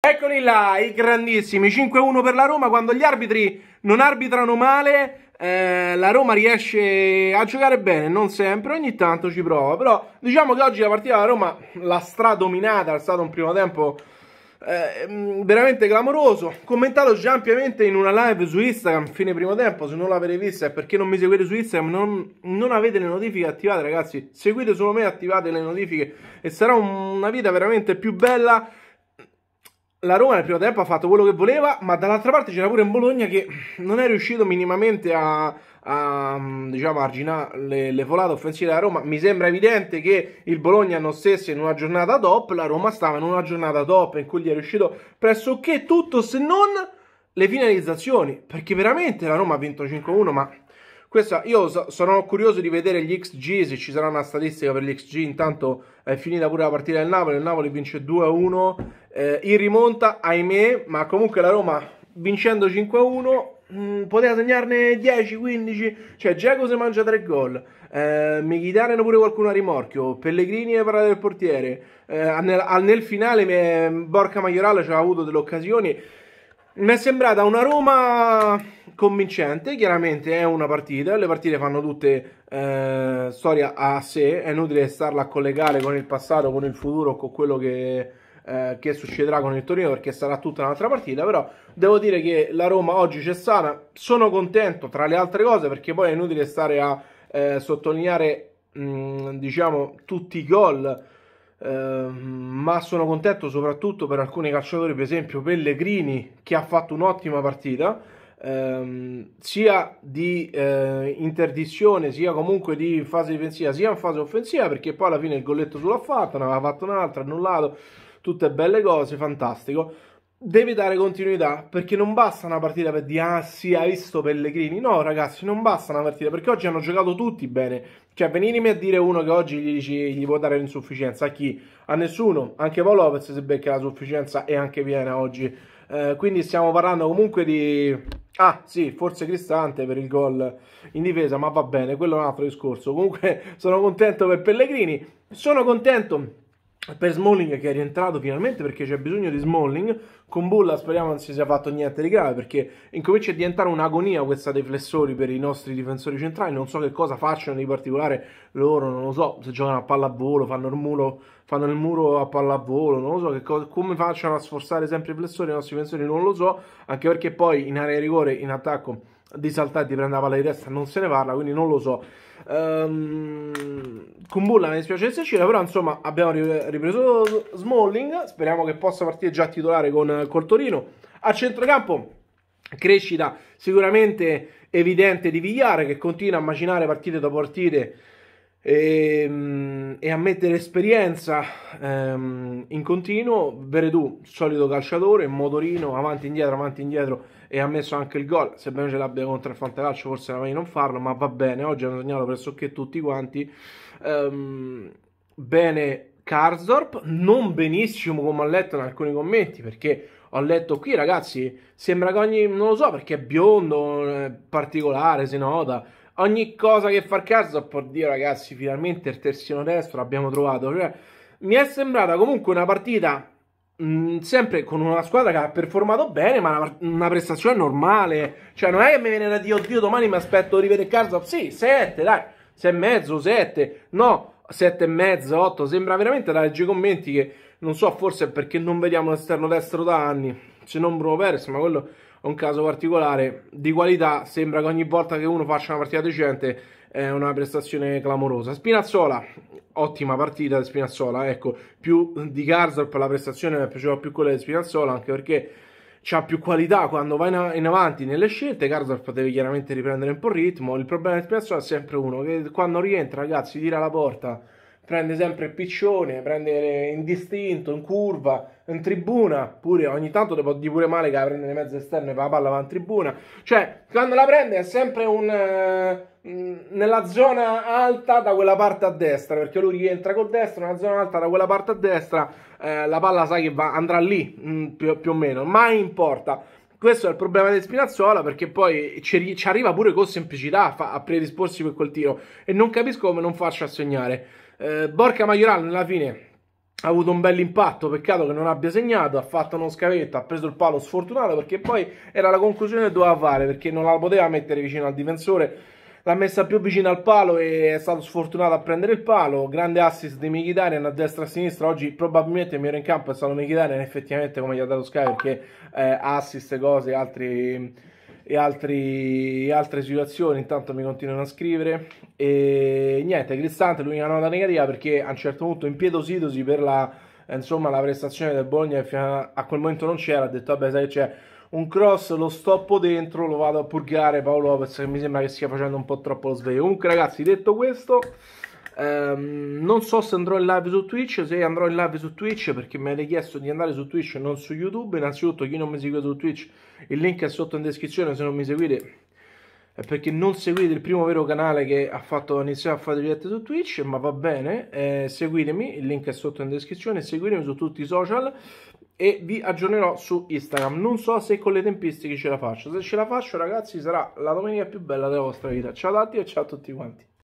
Eccoli là, i grandissimi, 5-1 per la Roma, quando gli arbitri non arbitrano male, eh, la Roma riesce a giocare bene, non sempre, ogni tanto ci prova, però diciamo che oggi la partita della Roma l'ha stradominata, è stato un primo tempo eh, mm, veramente clamoroso, commentato già ampiamente in una live su Instagram, fine primo tempo, se non l'avete vista è perché non mi seguite su Instagram, non, non avete le notifiche attivate ragazzi, seguite solo me, attivate le notifiche e sarà un, una vita veramente più bella la Roma nel primo tempo ha fatto quello che voleva, ma dall'altra parte c'era pure un Bologna che non è riuscito minimamente a, a diciamo, arginare le, le, volate offensive della Roma. Mi sembra evidente che il Bologna non stesse in una giornata top, la Roma stava in una giornata top in cui gli è riuscito pressoché tutto se non le finalizzazioni, perché veramente la Roma ha vinto 5-1, ma questa, io so, sono curioso di vedere gli XG, se ci sarà una statistica per gli XG, intanto è finita pure la partita del Napoli, il Napoli vince 2-1 eh, in rimonta, ahimè, ma comunque la Roma vincendo 5-1 mm, poteva segnarne 10-15, cioè Giacomo si mangia 3 gol. Eh, Mkhitaryan pure qualcuno a rimorchio Pellegrini è parata del portiere eh, nel, nel, finale Borca Maioralla ci ha avuto delle occasioni mi è sembrata una Roma convincente, chiaramente è una partita, le partite fanno tutte eh, storia a sé, è inutile starla a collegare con il passato, con il futuro, con quello che, eh, che succederà con il Torino perché sarà tutta un'altra partita, però devo dire che la Roma oggi c'è stata, sono contento tra le altre cose perché poi è inutile stare a eh, sottolineare mh, diciamo tutti i gol Ehm, ma sono contento soprattutto per alcuni calciatori, per esempio Pellegrini, che ha fatto un'ottima partita, uh, sia di uh, interdizione, sia comunque di fase difensiva, sia in fase offensiva, perché poi alla fine il golletto sull'ha fatto, ne aveva fatto un'altra, annullato, tutte belle cose, fantastico devi dare continuità perché non basta una partita per dire ah sì hai visto Pellegrini no ragazzi non basta una partita perché oggi hanno giocato tutti bene cioè venirmi a dire uno che oggi gli, dici, gli può dare l'insufficienza a chi? a nessuno anche Paolo Lopez si becca la sufficienza e anche Viena oggi eh, quindi stiamo parlando comunque di ah sì forse Cristante per il gol in difesa ma va bene quello è un altro discorso comunque sono contento per Pellegrini sono contento per Smalling che è rientrato finalmente perché c'è bisogno di Smalling con Bulla speriamo non si sia fatto niente di grave perché incomincia a diventare un'agonia questa dei flessori per i nostri difensori centrali non so che cosa facciano di particolare loro non lo so se giocano a pallavolo fanno il muro, fanno il muro a pallavolo non lo so cosa, come facciano a sforzare sempre i flessori i nostri difensori non lo so anche perché poi in area di rigore in attacco di saltati prende la palla di testa non se ne parla quindi non lo so Um, ehm, Kumbulla mi dispiace che uscito, però insomma abbiamo ripreso Smalling, speriamo che possa partire già titolare con col Torino. A centrocampo crescita sicuramente evidente di Vigliare che continua a macinare partite dopo partite e, ehm, e, a mettere esperienza ehm, in continuo. Veredù, solito calciatore, motorino, avanti e indietro, avanti e indietro e ha messo anche il gol. Sebbene ce l'abbia contro il Fantacalcio, forse era meglio non farlo, ma va bene. Oggi hanno segnato pressoché tutti quanti. Ehm, bene Karsdorp, non benissimo come ho letto in alcuni commenti perché ho letto qui ragazzi, sembra che ogni, non lo so perché è biondo, è eh, particolare, si nota ogni cosa che far caso, oddio ragazzi, finalmente il terzino destro l'abbiamo trovato. Cioè, mi è sembrata comunque una partita mh, mm, sempre con una squadra che ha performato bene, ma una, una, prestazione normale. Cioè, non è che mi viene da dire, oddio, domani mi aspetto di rivedere Karzov. Sì, 7, dai, 6 e mezzo, 7, no, 7 e mezzo, 8. Sembra veramente da leggere i commenti che non so, forse è perché non vediamo l'esterno destro da anni se non Bruno Perez, ma quello è un caso particolare di qualità. Sembra che ogni volta che uno faccia una partita decente è una prestazione clamorosa. Spinazzola, ottima partita di Spinazzola, ecco, più di Garzor per la prestazione mi piaceva più quella di Spinazzola, anche perché ha più qualità quando va in, avanti nelle scelte. Garzorp deve chiaramente riprendere un po' il ritmo. Il problema di Spinazzola è sempre uno che quando rientra, ragazzi, tira la porta prende sempre il piccione, prende indistinto, in curva, in tribuna, pure ogni tanto devo dire pure male che la prende le mezze esterne e la palla va in tribuna. Cioè, quando la prende è sempre un eh, mm, nella zona alta da quella parte a destra perché lui rientra col destro nella zona alta da quella parte a destra eh, la palla sai che va, andrà lì mh, mm, più, più, o meno mai importa questo è il problema di Spinazzola perché poi ci, ci arriva pure con semplicità fa, a predisporsi per quel tiro e non capisco come non farci a segnare eh, Borca Maioral nella fine ha avuto un bel impatto, peccato che non abbia segnato, ha fatto uno scavetto, ha preso il palo sfortunato perché poi era la conclusione che doveva fare perché non la poteva mettere vicino al difensore, l'ha messa più vicino al palo e è stato sfortunato a prendere il palo, grande assist di Mkhitaryan a destra e a sinistra, oggi probabilmente il migliore in campo è stato Mkhitaryan effettivamente come gli ha dato Sky perché eh, assist, cose, altri e, altri, altre situazioni. Intanto mi continuano a scrivere. E niente, Cristante, l'unica nota negativa perché a un certo punto impietositosi per la, eh, insomma, la prestazione del Bologna, che a quel momento non c'era, ha detto vabbè sai c'è un cross, lo stoppo dentro, lo vado a purgare Paolo Lopez che mi sembra che stia facendo un po' troppo lo sveglio. Comunque ragazzi, detto questo... Um, non so se andrò in live su Twitch, se andrò in live su Twitch perché mi avete chiesto di andare su Twitch e non su YouTube. Innanzitutto chi non mi segue su Twitch, il link è sotto in descrizione, se non mi seguite è perché non seguite il primo vero canale che ha fatto iniziare a fare dirette su Twitch, ma va bene, eh, seguitemi, il link è sotto in descrizione, seguitemi su tutti i social e vi aggiornerò su Instagram. Non so se con le tempistiche ce la faccio, se ce la faccio ragazzi sarà la domenica più bella della vostra vita. Ciao a tutti e ciao a tutti quanti.